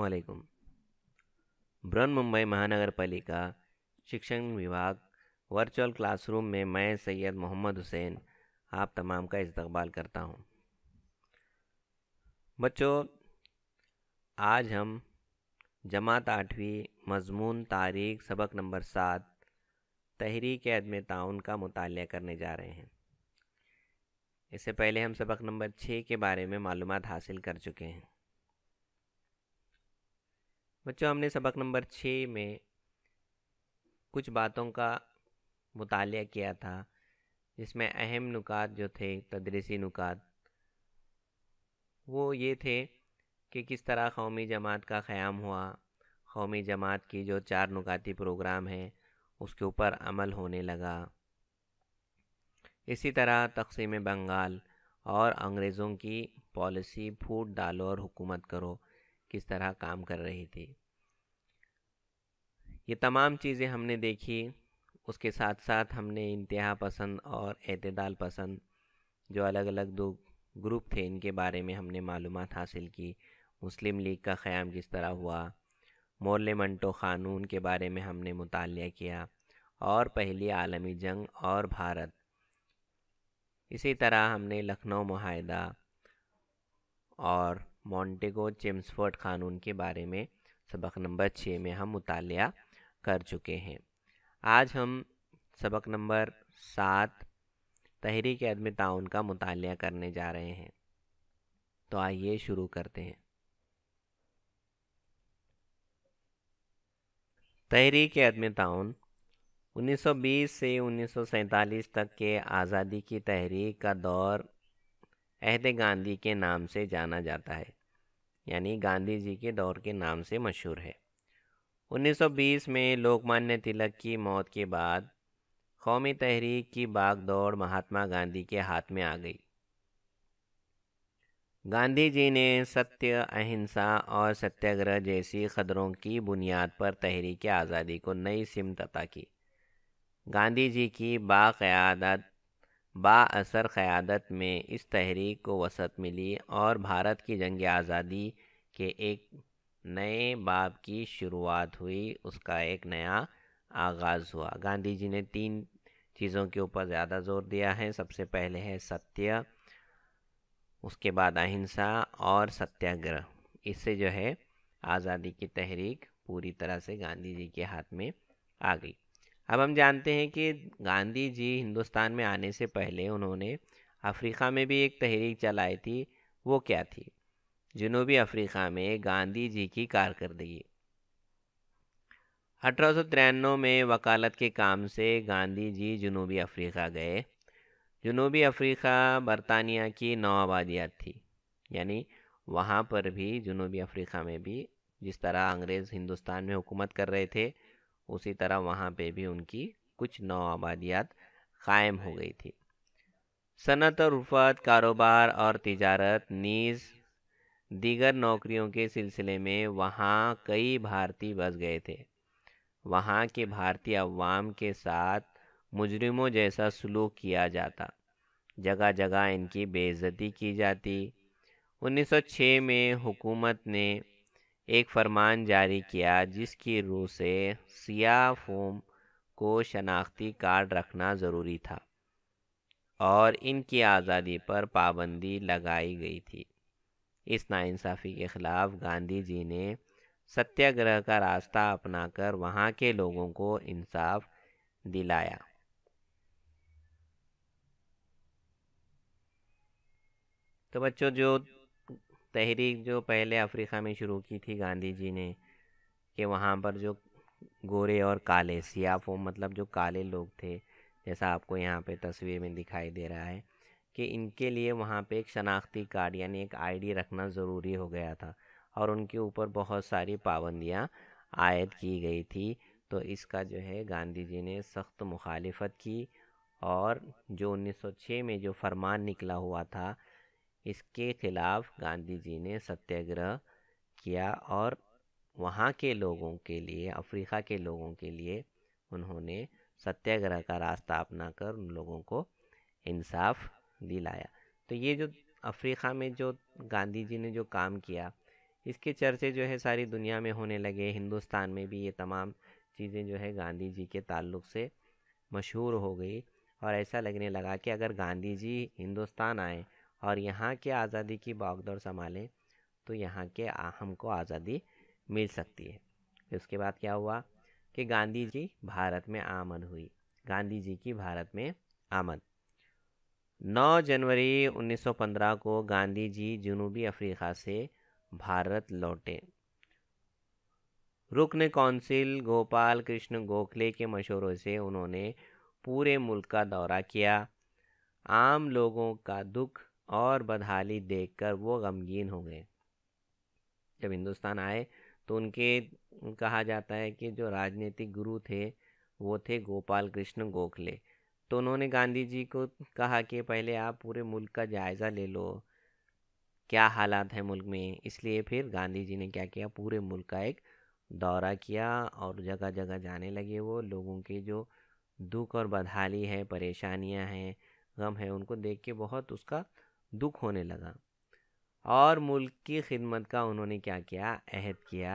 अलैक्म ब्रन मुंबई महानगर पालिका शिक्षण विभाग वर्चुअल क्लासरूम में मैं सैयद मोहम्मद हुसैन आप तमाम का इस्तकबाल करता हूँ बच्चों आज हम जमात आठवीं मजमून तारीख सबक नंबर सात तहरीक अदम ताउन का मुताल करने जा रहे हैं इससे पहले हम सबक नंबर छः के बारे में मालूम हासिल कर चुके हैं बच्चों हमने सबक नंबर छः में कुछ बातों का मुताल किया था जिसमें अहम नुकात जो थे तदरीसी नुकात वो ये थे कि किस तरह कौमी जमात का क़्याम हुआ कौमी जमात की जो चार नुकाती प्रोग्राम है उसके ऊपर अमल होने लगा इसी तरह तकसीम बंगाल और अंग्रेज़ों की पॉलिसी फूट डालो और हुकूमत करो किस तरह काम कर रही थी ये तमाम चीज़ें हमने देखी उसके साथ साथ हमने इंतहा पसंद और अतदाल पसंद जो अलग अलग दो ग्रुप थे इनके बारे में हमने मालूम हासिल की मुस्लिम लीग का क़्याम किस तरह हुआ मोरले मंटो क़ानून के बारे में हमने मुताल किया और पहली आलमी जंग और भारत इसी तरह हमने लखनऊ माहिदा और मॉन्टेगो जेम्सफर्ड कानून के बारे में सबक नंबर छः में हम मुताल कर चुके हैं आज हम सबक नंबर सात तहरीक अदम ताउन का मुताल करने जा रहे हैं तो आइए शुरू करते हैं तहरीक अदम ताउन 1920 से 1947 तक के आज़ादी की तहरीक का दौर अहद गांधी के नाम से जाना जाता है यानी गांधी जी के दौर के नाम से मशहूर है 1920 में लोकमान्य तिलक की मौत के बाद कौमी तहरीक की बाग दौड़ महात्मा गांधी के हाथ में आ गई गांधी जी ने सत्य अहिंसा और सत्याग्रह जैसी खदरों की बुनियाद पर तहरीक आज़ादी को नई सिमत अता की गांधी जी की बाक़्यादत बासर क़्यादत में इस तहरीक को वसत मिली और भारत की जंग आज़ादी के एक नए बाब की शुरुआत हुई उसका एक नया आगाज़ हुआ गांधी जी ने तीन चीज़ों के ऊपर ज़्यादा जोर दिया है सबसे पहले है सत्य उसके बाद अहिंसा और सत्याग्रह इससे जो है आज़ादी की तहरीक पूरी तरह से गांधी जी के हाथ में आ गई अब हम जानते हैं कि गांधी जी हिंदुस्तान में आने से पहले उन्होंने अफ्रीका में भी एक तहरीक चलाई थी वो क्या थी जुनूबी अफ्रीका में गांधी जी की कारकर्दगी अठारह में वकालत के काम से गांधी जी जुनूबी अफ्रीका गए जुनूबी अफ्रीका बरतानिया की आबादियात थी यानी वहाँ पर भी जुनूबी अफ्रीका में भी जिस तरह अंग्रेज़ हिंदुस्तान में हुकूमत कर रहे थे उसी तरह वहाँ पे भी उनकी कुछ नौ आबादियात कायम हो गई थी सनत और रुफत कारोबार और तिजारत नीज़ दीगर नौकरियों के सिलसिले में वहाँ कई भारतीय बस गए थे वहाँ के भारतीय अवाम के साथ मुजरिमों जैसा सलूक किया जाता जगह जगह इनकी बेइज्जती की जाती 1906 में हुकूमत ने एक फरमान जारी किया जिसकी रूह से सिया फोम को शनाख्ती कार्ड रखना ज़रूरी था और इनकी आज़ादी पर पाबंदी लगाई गई थी इस नाइंसाफ़ी के ख़िलाफ़ गांधी जी ने सत्याग्रह का रास्ता अपनाकर वहाँ के लोगों को इंसाफ दिलाया तो बच्चों जो तहरीक जो पहले अफ्रीका में शुरू की थी गांधी जी ने कि वहाँ पर जो गोरे और काले सियाफ मतलब जो काले लोग थे जैसा आपको यहाँ पे तस्वीर में दिखाई दे रहा है कि इनके लिए वहाँ पे एक शनाख्ती कार्ड यानी एक आईडी रखना ज़रूरी हो गया था और उनके ऊपर बहुत सारी पाबंदियाँ आयद की गई थी तो इसका जो है गांधी जी ने सख्त मुखालफत की और जो 1906 में जो फरमान निकला हुआ था इसके खिलाफ गांधी जी ने सत्याग्रह किया और वहाँ के लोगों के लिए अफ्रीका के लोगों के लिए उन्होंने सत्याग्रह का रास्ता अपना कर उन लोगों को इंसाफ दिलाया तो ये जो अफ्रीका में जो गांधी जी ने जो काम किया इसके चर्चे जो है सारी दुनिया में होने लगे हिंदुस्तान में भी ये तमाम चीज़ें जो है गांधी जी के ताल्लुक से मशहूर हो गई और ऐसा लगने लगा कि अगर गांधी जी हिंदुस्तान आए और यहाँ के आज़ादी की बागदौड़ संभालें तो यहाँ के हमको आज़ादी मिल सकती है उसके बाद क्या हुआ कि गांधी जी भारत में आमद हुई गांधी जी की भारत में आमद 9 जनवरी 1915 को गांधी जी जनूबी अफ्रीका से भारत लौटे रुकन कौंसिल गोपाल कृष्ण गोखले के मशवरों से उन्होंने पूरे मुल्क का दौरा किया आम लोगों का दुख और बदहाली देखकर वो गमगीन हो गए जब हिंदुस्तान आए तो उनके कहा जाता है कि जो राजनीतिक गुरु थे वो थे गोपाल कृष्ण गोखले तो उन्होंने गांधी जी को कहा कि पहले आप पूरे मुल्क का जायज़ा ले लो क्या हालात है मुल्क में इसलिए फिर गांधी जी ने क्या किया पूरे मुल्क का एक दौरा किया और जगह जगह जाने लगे वो लोगों के जो दुख और बदहाली है परेशानियां हैं गम है उनको देख के बहुत उसका दुख होने लगा और मुल्क की खिदमत का उन्होंने क्या किया अहद किया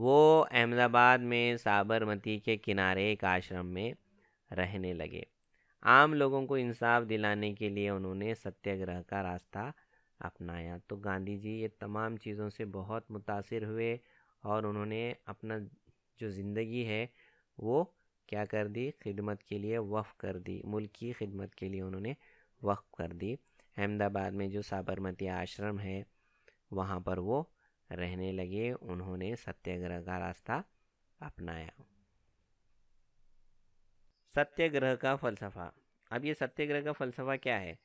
वो अहमदाबाद में साबरमती के किनारे एक आश्रम में रहने लगे आम लोगों को इंसाफ दिलाने के लिए उन्होंने सत्याग्रह का रास्ता अपनाया तो गांधी जी ये तमाम चीज़ों से बहुत मुतासर हुए और उन्होंने अपना जो ज़िंदगी है वो क्या कर दी खिदमत के लिए वफ़ कर दी मुल्क की खिदमत के लिए उन्होंने वफ़ कर दी अहमदाबाद में जो साबरमती आश्रम है वहाँ पर वो रहने लगे उन्होंने सत्याग्रह का रास्ता अपनाया सत्याग्रह का फलसफा अब ये सत्याग्रह का फलसफा क्या है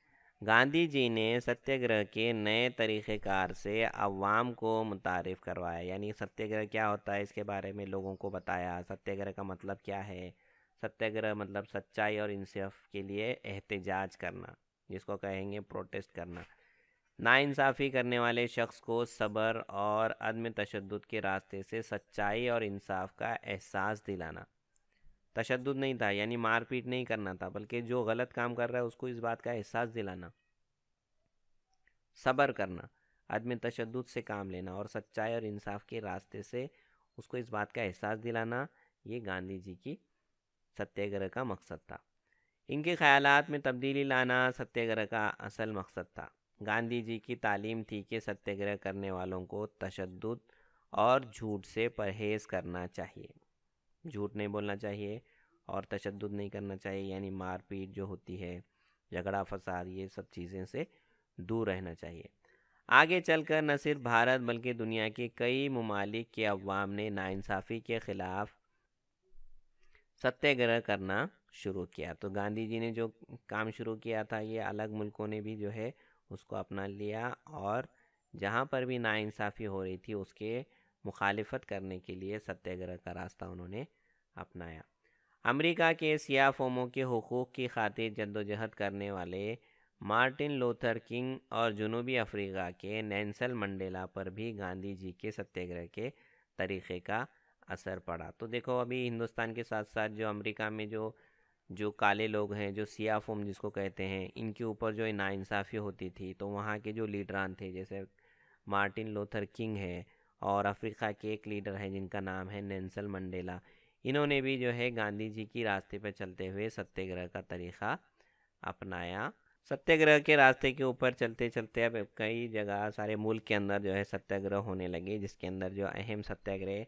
गांधी जी ने सत्याग्रह के नए तरीक़ेकार से अवाम को मुतारफ़ करवाया यानी सत्याग्रह क्या होता है इसके बारे में लोगों को बताया सत्याग्रह का मतलब क्या है सत्याग्रह मतलब सच्चाई और इंसाफ के लिए एहतजाज करना जिसको कहेंगे प्रोटेस्ट करना नाइंसाफ़ी करने वाले शख्स को सब्र और अदम तशद के रास्ते से सच्चाई और इंसाफ का एहसास दिलाना तशद नहीं था यानी मारपीट नहीं करना था बल्कि जो गलत काम कर रहा है उसको इस बात का एहसास दिलाना सब्र करना अदम तशद से काम लेना और सच्चाई और इंसाफ के रास्ते से उसको इस बात का एहसास दिलाना ये गांधी जी की सत्याग्रह का मकसद था इनके ख्याल में तब्दीली लाना सत्याग्रह का असल मकसद था गांधी जी की तालीम थी कि सत्याग्रह करने वालों को तशद और झूठ से परहेज़ करना चाहिए झूठ नहीं बोलना चाहिए और तशद नहीं करना चाहिए यानी मारपीट जो होती है झगड़ा फसाद ये सब चीज़ें से दूर रहना चाहिए आगे चलकर न सिर्फ भारत बल्कि दुनिया के कई ममालिक के अवाम ने नाइंसाफ़ी के ख़िलाफ़ सत्याग्रह करना शुरू किया तो गांधी जी ने जो काम शुरू किया था ये अलग मुल्कों ने भी जो है उसको अपना लिया और जहाँ पर भी नाइंसाफ़ी हो रही थी उसके मुखालफत करने के लिए सत्याग्रह का रास्ता उन्होंने अपनाया अमेरिका के सियाफोमों के हकूक़ की खातिर जद्दोजहद करने वाले मार्टिन लोथर किंग और जनूबी अफ्रीका के नैंसल मंडेला पर भी गांधी जी के सत्याग्रह के तरीक़े का असर पड़ा तो देखो अभी हिंदुस्तान के साथ साथ जो अमेरिका में जो जो काले लोग हैं जो सिया फोम जिसको कहते हैं इनके ऊपर जो नाइंसाफ़ी होती थी तो वहाँ के जो लीडरान थे जैसे मार्टिन लोथर किंग है और अफ्रीका के एक लीडर हैं जिनका नाम है नेंसल मंडेला इन्होंने भी जो है गांधी जी की रास्ते पर चलते हुए सत्याग्रह का तरीक़ा अपनाया सत्याग्रह के रास्ते के ऊपर चलते चलते अब कई जगह सारे मुल्क के अंदर जो है सत्याग्रह होने लगे जिसके अंदर जो अहम सत्याग्रह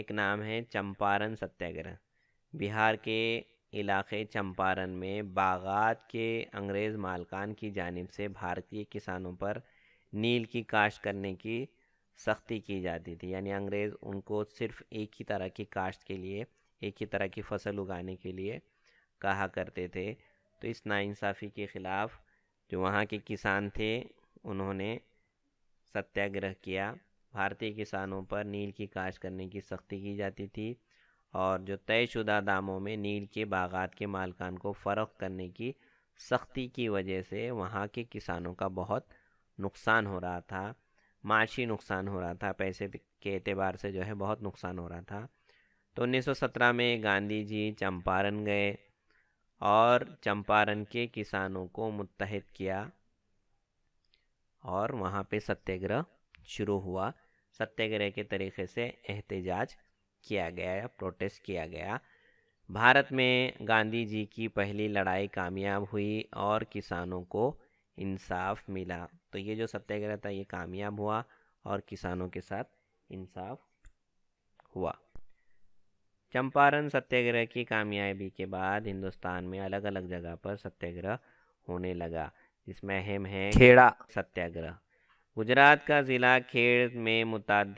एक नाम है चंपारण सत्याग्रह बिहार के इलाक़े चंपारण में बागात के अंग्रेज़ मालकान की जानब से भारतीय किसानों पर नील की काश्त करने की सख्ती की जाती थी यानी अंग्रेज़ उनको सिर्फ़ एक ही तरह की काश्त के लिए एक ही तरह की फसल उगाने के लिए कहा करते थे तो इस नाइंसाफ़ी के ख़िलाफ़ जो वहाँ के किसान थे उन्होंने सत्याग्रह किया भारतीय किसानों पर नील की काश्त करने की सख्ती की जाती थी और जो तयशुदा दामों में नील के बागात के मालकान को फरोख करने की सख्ती की वजह से वहाँ के किसानों का बहुत नुकसान हो रहा था माशी नुकसान हो रहा था पैसे के अतबार से जो है बहुत नुकसान हो रहा था तो 1917 में गांधी जी चंपारण गए और चंपारण के किसानों को मुतहद किया और वहाँ पे सत्याग्रह शुरू हुआ सत्याग्रह के तरीके से एहतजाज किया गया या प्रोटेस्ट किया गया भारत में गांधी जी की पहली लड़ाई कामयाब हुई और किसानों को इंसाफ मिला तो ये जो सत्याग्रह था ये कामयाब हुआ और किसानों के साथ इंसाफ हुआ चंपारण सत्याग्रह की कामयाबी के बाद हिंदुस्तान में अलग अलग जगह पर सत्याग्रह होने लगा जिसमें अहम है खेड़ा सत्याग्रह गुजरात का ज़िला खेड़ में मुतद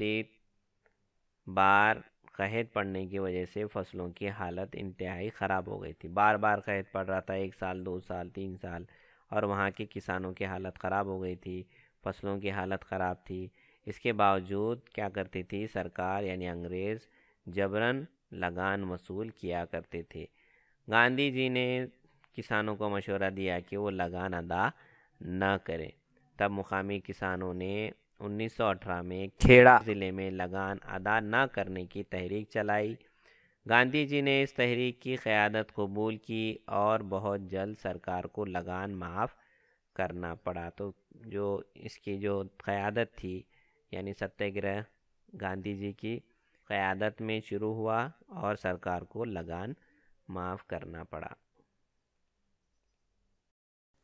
बार कहत पड़ने की वजह से फसलों की हालत इंतहाई ख़राब हो गई थी बार बार कहत पड़ रहा था एक साल दो साल तीन साल और वहाँ के किसानों की हालत ख़राब हो गई थी फसलों की हालत ख़राब थी इसके बावजूद क्या करती थी सरकार यानी अंग्रेज़ जबरन लगान वसूल किया करते थे गांधी जी ने किसानों को मशवरा दिया कि वो लगान अदा ना करें तब मुकामी किसानों ने 1918 में खेड़ा ज़िले में लगान अदा न करने की तहरीक चलाई गांधी जी ने इस तहरीक की क़्यादत कबूल की और बहुत जल्द सरकार को लगान माफ़ करना पड़ा तो जो इसकी जो क़्यादत थी यानी सत्याग्रह गांधी जी की क़्यादत में शुरू हुआ और सरकार को लगान माफ़ करना पड़ा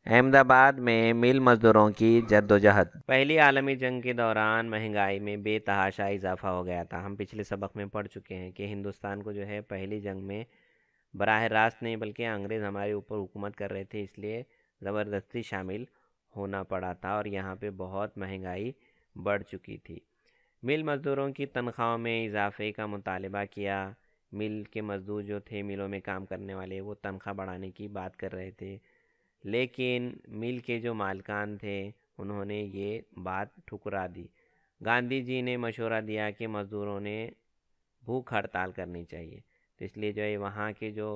अहमदाबाद में मिल मज़दूरों की जद्दोजहद पहली आलमी जंग के दौरान महंगाई में बेतहाशा इजाफा हो गया था हम पिछले सबक में पढ़ चुके हैं कि हिंदुस्तान को जो है पहली जंग में बरह रास्त नहीं बल्कि अंग्रेज़ हमारे ऊपर हुकूमत कर रहे थे इसलिए ज़बरदस्ती शामिल होना पड़ा था और यहाँ पे बहुत महंगाई बढ़ चुकी थी मिल मज़दूरों की तनख्वाहों में इजाफे का मुतालबा किया मिल के मज़दूर जो थे मिलों में काम करने वाले वो तनख्वाह बढ़ाने की बात कर रहे थे लेकिन मिल के जो मालकान थे उन्होंने ये बात ठुकरा दी गांधी जी ने मशवरा दिया कि मज़दूरों ने भूख हड़ताल करनी चाहिए तो इसलिए जो है वहाँ के जो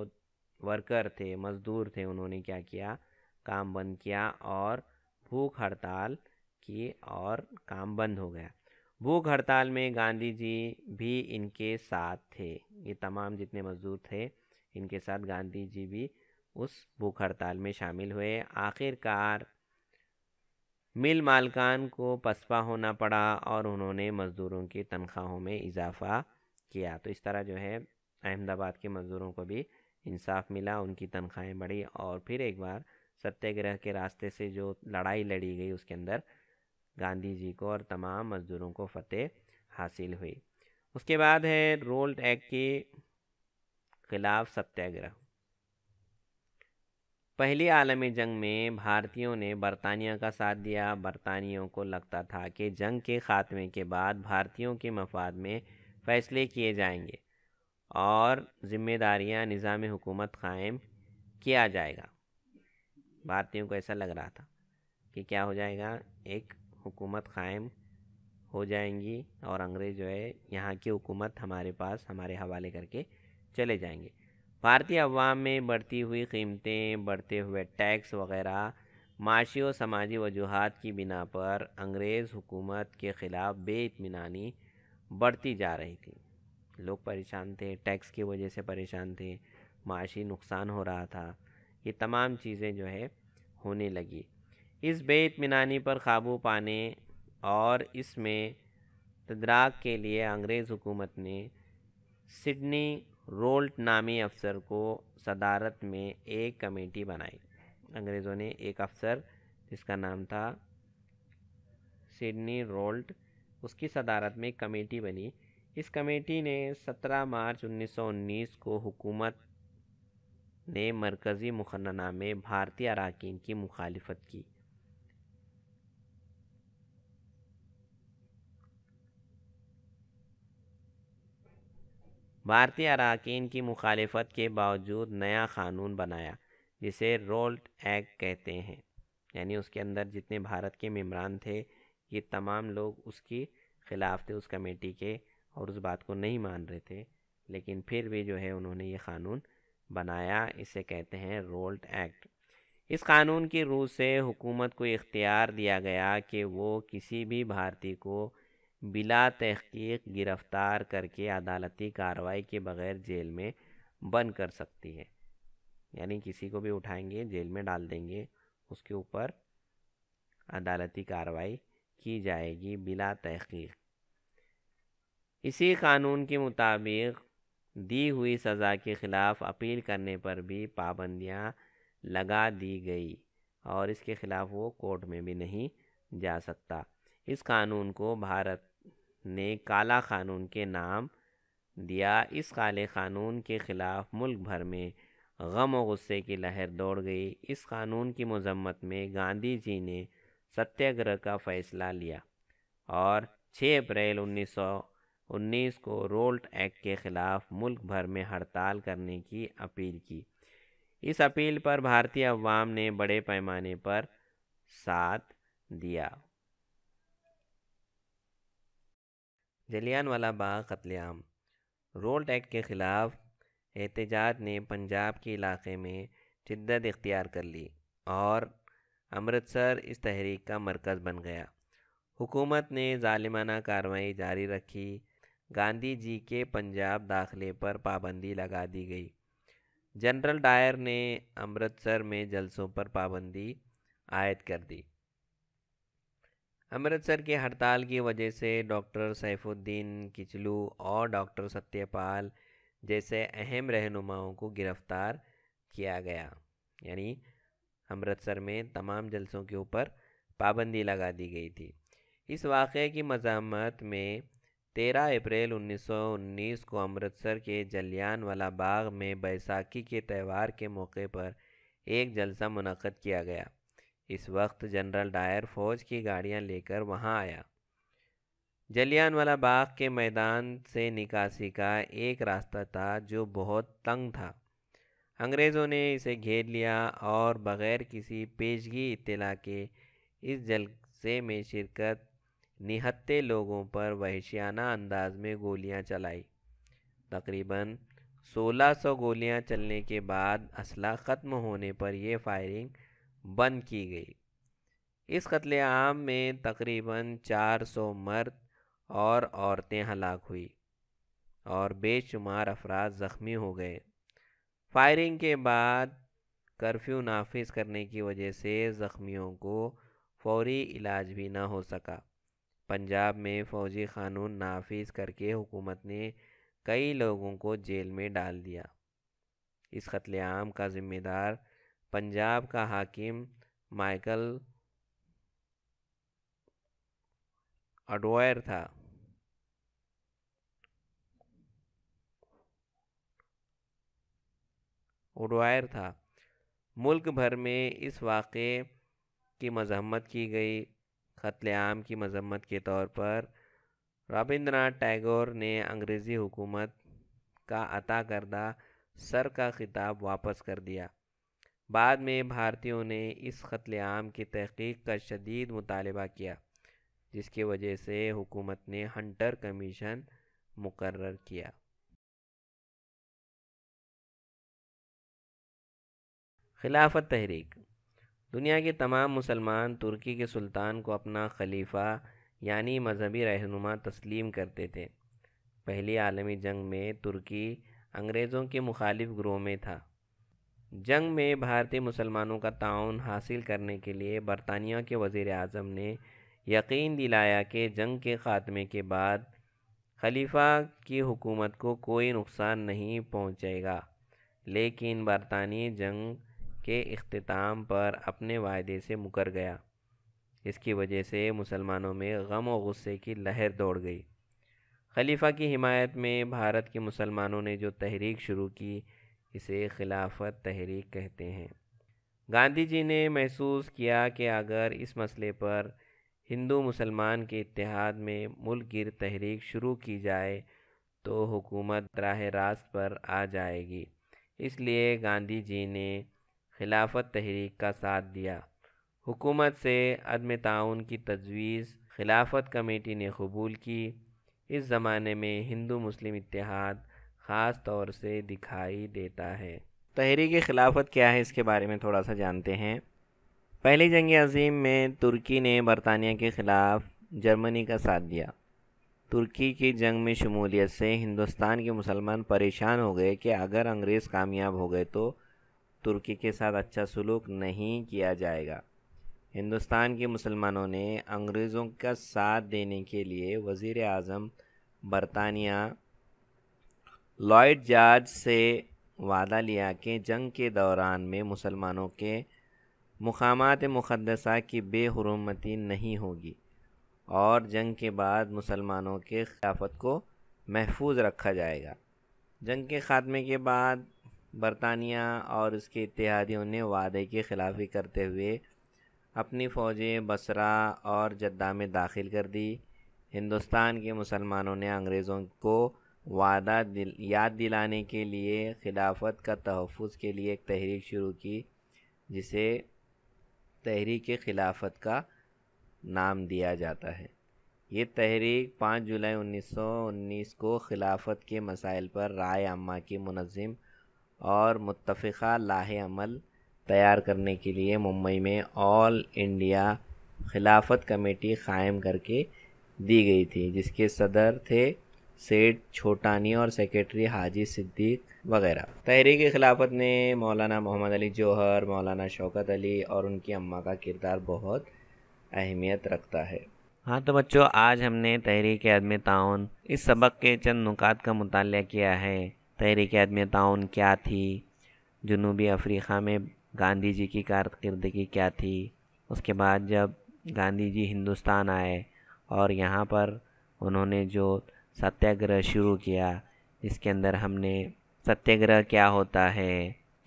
वर्कर थे मज़दूर थे उन्होंने क्या किया काम बंद किया और भूख हड़ताल की और काम बंद हो गया भूख हड़ताल में गांधी जी भी इनके साथ थे ये तमाम जितने मज़दूर थे इनके साथ गांधी जी भी उस भूख हड़ताल में शामिल हुए आखिरकार मिल मालकान को पसपा होना पड़ा और उन्होंने मज़दूरों की तनख्वाहों में इजाफ़ा किया तो इस तरह जो है अहमदाबाद के मज़दूरों को भी इंसाफ मिला उनकी तनख्वाहें बढ़ी और फिर एक बार सत्याग्रह के रास्ते से जो लड़ाई लड़ी गई उसके अंदर गांधी जी को और तमाम मज़दूरों को फतेह हासिल हुई उसके बाद है रोल्ट एक्ट के ख़िलाफ़ सत्याग्रह पहली आलमी जंग में भारतीयों ने बरतानिया का साथ दिया बरतानियों को लगता था कि जंग के ख़ात्मे के बाद भारतीयों के मफाद में फ़ैसले किए जाएंगे और ज़िम्मेदारियां निज़ाम हुकूमत कायम किया जाएगा भारतीयों को ऐसा लग रहा था कि क्या हो जाएगा एक हुकूमत कायम हो जाएंगी और अंग्रेज़ जो है यहाँ की हुकूमत हमारे पास हमारे हवाले करके चले जाएंगे भारतीय अवाम में बढ़ती हुई कीमतें बढ़ते हुए टैक्स वगैरह माशी और समाजी वजूहत की बिना पर अंग्रेज़ हुकूमत के ख़िलाफ़ बेतमानी बढ़ती जा रही थी लोग परेशान थे टैक्स की वजह से परेशान थे माशी नुकसान हो रहा था ये तमाम चीज़ें जो है होने लगी इस बेतमानी पर काबू पाने और इसमें तदराक के लिए अंग्रेज़ हुकूमत ने सिडनी रोल्ट नामी अफसर को सदारत में एक कमेटी बनाई अंग्रेज़ों ने एक अफसर जिसका नाम था सिडनी रोल्ट उसकी सदारत में एक कमेटी बनी इस कमेटी ने 17 मार्च 1919 को हुकूमत ने मरकज़ी मुखरना में भारतीय अरकान की मुखालफत की भारतीय अरकान की मुखालफत के बावजूद नया कानून बनाया जिसे रोल्ट एक्ट कहते हैं यानी उसके अंदर जितने भारत के मम्बरान थे ये तमाम लोग उसकी ख़िलाफ़ थे उस कमेटी के और उस बात को नहीं मान रहे थे लेकिन फिर भी जो है उन्होंने ये कानून बनाया इसे कहते हैं रोल्ट एक्ट इस कानून की रूह से हुकूमत को इख्तियार दिया गया कि वो किसी भी भारतीय को बिला तहकीक गिरफ़्तार करके अदालती कार्रवाई के बग़ैर जेल में बंद कर सकती है यानी किसी को भी उठाएंगे जेल में डाल देंगे उसके ऊपर अदालती कार्रवाई की जाएगी बिला तहकीक इसी कानून के मुताबिक दी हुई सज़ा के ख़िलाफ़ अपील करने पर भी पाबंदियां लगा दी गई और इसके ख़िलाफ़ वो कोर्ट में भी नहीं जा सकता इस कानून को भारत ने काला क़ानून के नाम दिया इस काले क़ानून के ख़िलाफ़ मुल्क भर में गम और गुस्से की लहर दौड़ गई इस क़ानून की मजम्मत में गांधी जी ने सत्याग्रह का फ़ैसला लिया और 6 अप्रैल 1919 को रोल्ट एक्ट के ख़िलाफ़ मुल्क भर में हड़ताल करने की अपील की इस अपील पर भारतीय अवाम ने बड़े पैमाने पर साथ दिया जलियान वाला बाग कत्लेआम रोल्ट एक्ट के ख़िलाफ़ एहतजाज ने पंजाब के इलाके में शिद्दत इख्तियार कर ली और अमृतसर इस तहरीक का मरकज़ बन गया हुकूमत ने ालिमाना कार्रवाई जारी रखी गांधी जी के पंजाब दाखिले पर पाबंदी लगा दी गई जनरल डायर ने अमृतसर में जलसों पर पाबंदी आयद कर दी अमृतसर के हड़ताल की वजह से डॉक्टर सैफुद्दीन किचलू और डॉक्टर सत्यपाल जैसे अहम रहनुमाओं को गिरफ्तार किया गया यानी अमृतसर में तमाम जलसों के ऊपर पाबंदी लगा दी गई थी इस वाक़े की मजामत में 13 अप्रैल 1919 को अमृतसर के वाला बाग में बैसाखी के त्यौहार के मौके पर एक जलसा मुनद किया गया इस वक्त जनरल डायर फौज की गाड़ियां लेकर वहां आया जलियांवाला बाग के मैदान से निकासी का एक रास्ता था जो बहुत तंग था अंग्रेज़ों ने इसे घेर लिया और बग़ैर किसी पेशगी इतला के इस जलसे में शिरकत निहत्ते लोगों पर वहशियाना अंदाज में गोलियां चलाई तकरीबन 1600 गोलियां चलने के बाद असला ख़त्म होने पर यह फायरिंग बंद की गई इस कत्लेआम में तकरीबन 400 मर्द और औरतें हलाक हुई और बेशुमार अफराद ज़ख्मी हो गए फायरिंग के बाद कर्फ्यू नाफिज करने की वजह से ज़ख्मियों को फौरी इलाज भी ना हो सका पंजाब में फ़ौजी क़ानून नाफिज करके हुकूमत ने कई लोगों को जेल में डाल दिया इस कत्लेआम का ज़िम्मेदार पंजाब का हाकिम माइकल अडवायर था उडवायर था मुल्क भर में इस वाक़े की मजम्मत की गई कत्लेआम की मजम्मत के तौर पर रविंद्रनाथ टैगोर ने अंग्रेज़ी हुकूमत का अता करदा सर का खिताब वापस कर दिया बाद में भारतीयों ने इस कत्लेआम की तहकीक का शदीद मुतालबा किया जिसकी वजह से हुकूमत ने हंटर कमीशन मुकर किया खिलाफत तहरीक दुनिया के तमाम मुसलमान तुर्की के सुल्तान को अपना खलीफा यानी मजहबी रहनुमा तस्लीम करते थे पहली आलमी जंग में तुर्की अंग्रेज़ों के मुखालिफ ग्रोह में था जंग में भारतीय मुसलमानों का ताउन हासिल करने के लिए बरतानिया के वज़ी अजम ने यकीन दिलाया कि जंग के ख़ात्मे के बाद खलीफा की हुकूमत को कोई नुकसान नहीं पहुंचेगा लेकिन बरतानी जंग के अख्ताम पर अपने वायदे से मुकर गया इसकी वजह से मुसलमानों में गम और गुस्से की लहर दौड़ गई खलीफा की हिमायत में भारत के मुसलमानों ने जो तहरीक शुरू की इसे खिलाफत तहरीक कहते हैं गांधी जी ने महसूस किया कि अगर इस मसले पर हिंदू मुसलमान के इतिहाद में मुल्क गिर तहरीक शुरू की जाए तो हुकूमत राह रास्त पर आ जाएगी इसलिए गांधी जी ने खिलाफत तहरीक का साथ दिया हुकूमत से अदम ताउन की तजवीज़ खिलाफत कमेटी ने कबूल की इस ज़माने में हिंदू मुस्लिम इतिहाद ख़ास तौर से दिखाई देता है तहरीक खिलाफत क्या है इसके बारे में थोड़ा सा जानते हैं पहली जंग अजीम में तुर्की ने बरतानिया के ख़िलाफ़ जर्मनी का साथ दिया तुर्की की जंग में शमूलियत से हिंदुस्तान के मुसलमान परेशान हो गए कि अगर अंग्रेज़ कामयाब हो गए तो तुर्की के साथ अच्छा सलूक नहीं किया जाएगा हिंदुस्तान के मुसलमानों ने अंग्रेज़ों का साथ देने के लिए वज़ी अजम बरतानिया लॉयड जार्ज से वादा लिया कि जंग के दौरान में मुसलमानों के मकाम मुक़दसा की बेहरमती नहीं होगी और जंग के बाद मुसलमानों के खिलाफत को महफूज रखा जाएगा जंग के ख़ात्मे के बाद बरतानिया और उसके इतिहादियों ने वादे की खिलाफी करते हुए अपनी फ़ौजें बसरा और जद्दा में दाखिल कर दी हिंदुस्तान के मुसलमानों ने अंग्रेज़ों को वादा दिल याद दिलाने के लिए खिलाफत का तहफ़ के लिए एक तहरीक शुरू की जिसे तहरीक खिलाफत का नाम दिया जाता है ये तहरीक 5 जुलाई 1919 को खिलाफत के मसाइल पर राय अम्मा की मनज़म और मुतफ़ा लाहे अमल तैयार करने के लिए मुंबई में ऑल इंडिया खिलाफत कमेटी कायम करके दी गई थी जिसके सदर थे सेठ छोटानी और सेक्रेटरी हाजी सिद्दीक वगैरह तहरीक खिलाफत ने मौलाना मोहम्मद अली जौहर मौलाना शौकत अली और उनकी अम्मा का किरदार बहुत अहमियत रखता है हाँ तो बच्चों आज हमने तहरीक आदम ताउन इस सबक के चंद नुकात का मुताल किया है तहरीक आदम ताउन क्या थी जनूबी अफ्रीका में गांधी जी की कारदगी क्या थी उसके बाद जब गांधी जी हिंदुस्तान आए और यहाँ पर उन्होंने जो सत्याग्रह शुरू किया इसके अंदर हमने सत्याग्रह क्या होता है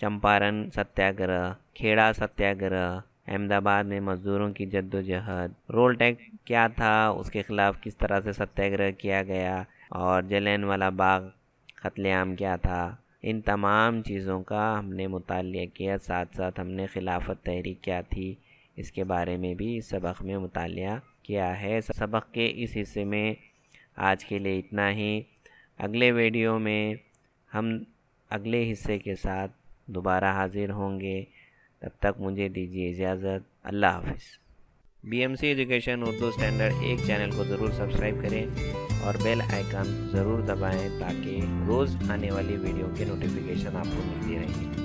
चंपारण सत्याग्रह खेड़ा सत्याग्रह अहमदाबाद में मज़दूरों की जद्दोजहद रोल टैग क्या था उसके ख़िलाफ़ किस तरह से सत्याग्रह किया गया और जलैन वाला बाग कत्लेआम क्या था इन तमाम चीज़ों का हमने मुताल किया साथ साथ हमने खिलाफत तहरीक क्या थी इसके बारे में भी इस सबक में मुताल किया है सबक के इस हिस्से में आज के लिए इतना ही अगले वीडियो में हम अगले हिस्से के साथ दोबारा हाजिर होंगे तब तक मुझे दीजिए इजाज़त अल्लाह हाफिज़ B M C education Urdu standard एक चैनल को ज़रूर सब्सक्राइब करें और बेल आइकन ज़रूर दबाएं ताकि रोज़ आने वाली वीडियो के नोटिफिकेशन आपको मिलती रहेंगी